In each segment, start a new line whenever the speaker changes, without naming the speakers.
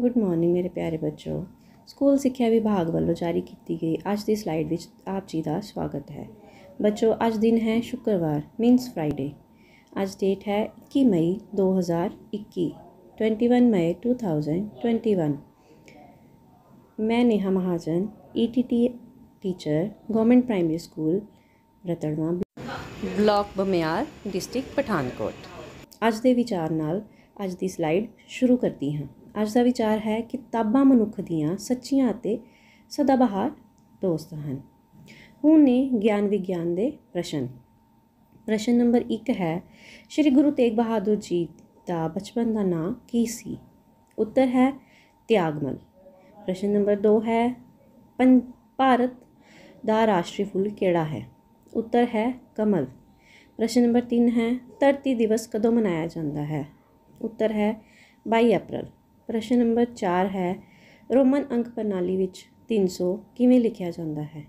good morning ਮੇਰੇ ਪਿਆਰੇ ਬੱਚੋ ਸਕੂਲ ਸਿੱਖਿਆ ਵਿਭਾਗ ਵੱਲੋਂ ਜਾਰੀ ਕੀਤੀ ਗਈ ਅੱਜ ਦੀ ਸਲਾਈਡ ਵਿੱਚ ਆਪ ਜੀ ਦਾ ਸਵਾਗਤ ਹੈ ਬੱਚੋ ਅੱਜ ਦਿਨ ਹੈ ਸ਼ੁੱਕਰਵਾਰ ਮੀਨਸ ਫਰਾਈਡੇ ਅੱਜ ਡੇਟ ਹੈ 21 ਮਈ 2021 21 ਮਈ 2021 ਮੈਂ Neha Mahajan ETT teacher government primary school Ratarwa block Bamiyal district Pathankot ਅੱਜ ਦੇ ਵਿਚਾਰ ਨਾਲ ਅੱਜ ਦੀ ਸਲਾਈਡ ਸ਼ੁਰੂ ਕਰਦੀ ਹਾਂ ਅੱਜ ਦਾ ਵਿਚਾਰ ਹੈ ਕਿਤਾਬਾਂ ਮਨੁੱਖ ਦੀਆਂ ਸੱਚੀਆਂ ਅਤੇ ਸਦਾਬਹਾਰ ਦੋਸਤ ਹਨ ਹੁਣ ਨੇ ਗਿਆਨ ਵਿਗਿਆਨ ਦੇ ਪ੍ਰਸ਼ਨ ਪ੍ਰਸ਼ਨ ਨੰਬਰ 1 ਹੈ ਸ਼੍ਰੀ ਗੁਰੂ ਤੇਗ ਬਹਾਦਰ ਜੀ ਦਾ ਬਚਪਨ ਦਾ ਨਾਂ ਕੀ ਸੀ ਉੱਤਰ ਹੈ ਤਿਆਗਮਲ ਪ੍ਰਸ਼ਨ ਨੰਬਰ 2 ਹੈ ਭਾਰਤ ਦਾ ਰਾਸ਼ਟਰੀ ਫੁੱਲ ਕਿਹੜਾ ਹੈ ਉੱਤਰ ਹੈ ਕਮਲ ਪ੍ਰਸ਼ਨ ਨੰਬਰ 3 ਹੈ ਧਰਤੀ ਦਿਵਸ ਕਦੋਂ ਮਨਾਇਆ ਜਾਂਦਾ ਹੈ ਉੱਤਰ ਹੈ 22 ਅਪ੍ਰੈਲ ਪ੍ਰਸ਼ਨ ਨੰਬਰ 4 ਹੈ ਰੋਮਨ ਅੰਕ ਪ੍ਰਣਾਲੀ ਵਿੱਚ 300 ਕਿਵੇਂ ਲਿਖਿਆ ਜਾਂਦਾ ਹੈ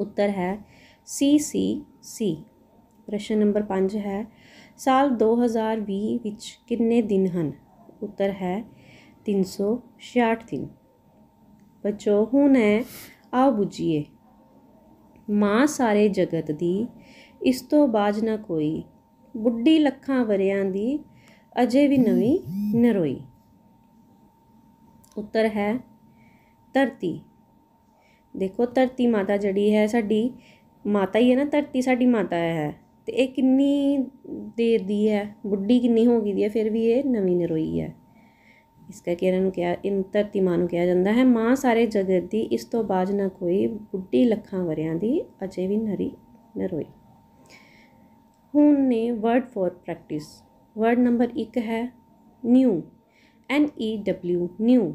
ਉੱਤਰ ਹੈ ਸੀ ਸੀ ਸੀ ਪ੍ਰਸ਼ਨ ਨੰਬਰ 5 ਹੈ ਸਾਲ 2020 ਵਿੱਚ ਕਿੰਨੇ ਦਿਨ ਹਨ ਉੱਤਰ ਹੈ 366 ਦਿਨ ਬੱਚੋ ਹੁਣ ਹੈ ਆਓ ਬੁਝੀਏ ਮਾਂ ਸਾਰੇ ਜਗਤ ਦੀ ਇਸ ਤੋਂ ਬਾਜ ਨਾ ਕੋਈ ਬੁੱਢੀ ਲੱਖਾਂ ਵਰਿਆਂ ਦੀ ਅਜੇ ਵੀ ਨਵੀਂ ਨਰੋਈ ਉੱਤਰ ਹੈ ਧਰਤੀ ਦੇਖੋ ਧਰਤੀ ਮਾਤਾ ਜਿਹੜੀ ਹੈ ਸਾਡੀ ਮਾਤਾ ਹੀ ਹੈ ਨਾ ਧਰਤੀ ਸਾਡੀ ਮਾਤਾ ਹੈ ਤੇ ਇਹ ਕਿੰਨੀ ਦੇਰ ਦੀ ਹੈ ਬੁੱਢੀ ਕਿੰਨੀ ਹੋ ਗਈ ਦੀ ਹੈ ਫਿਰ ਵੀ ਇਹ ਨਵੀਂ ਨਰੋਈ ਹੈ ਇਸ ਕਰਕੇ ਇਹਨਾਂ ਨੂੰ ਕਿਹਾ ਇਨ ਧਰਤੀ ਮਾਂ ਨੂੰ ਕਿਹਾ ਜਾਂਦਾ ਹੈ ਮਾਂ ਸਾਰੇ ਜਗਤ ਦੀ ਇਸ ਤੋਂ ਬਾਅਦ ਨਾ ਕੋਈ ਬੁੱਢੀ ਲੱਖਾਂ ਵਰਿਆਂ ਦੀ ਅਜੇ ਵੀ ਨਰੀ ਨਰੋਈ ਹੁਣ ਨੇ word for practice word number 1 ਹੈ new N E W new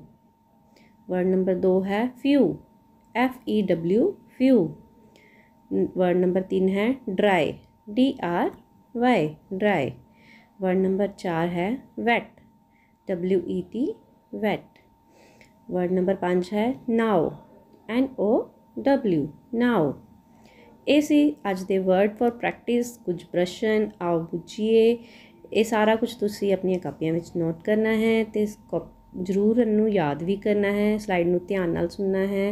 word number दो है few F E W few word number तीन है dry D R Y dry word number चार है wet W E T wet word number पाँच है now N O W now ए सी ਅੱਜ ਦੇ वर्ड फॉर प्रैक्टिस कुछ ਪ੍ਰਸ਼ਨ आओ ਪੁੱਛੀਏ ये सारा कुछ तुम अपन कापिया नोट करना है तो कॉप ਜ਼ਰੂਰ ਇਹਨੂੰ ਯਾਦ ਵੀ ਕਰਨਾ ਹੈ ਸਲਾਈਡ ਨੂੰ ਧਿਆਨ ਨਾਲ ਸੁਣਨਾ ਹੈ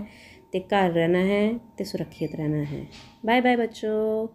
ਤੇ ਘਰ ਰਹਿਣਾ ਹੈ ਤੇ ਸੁਰੱਖਿਅਤ ਰਹਿਣਾ ਹੈ ਬਾਏ ਬਾਏ ਬੱਚੋ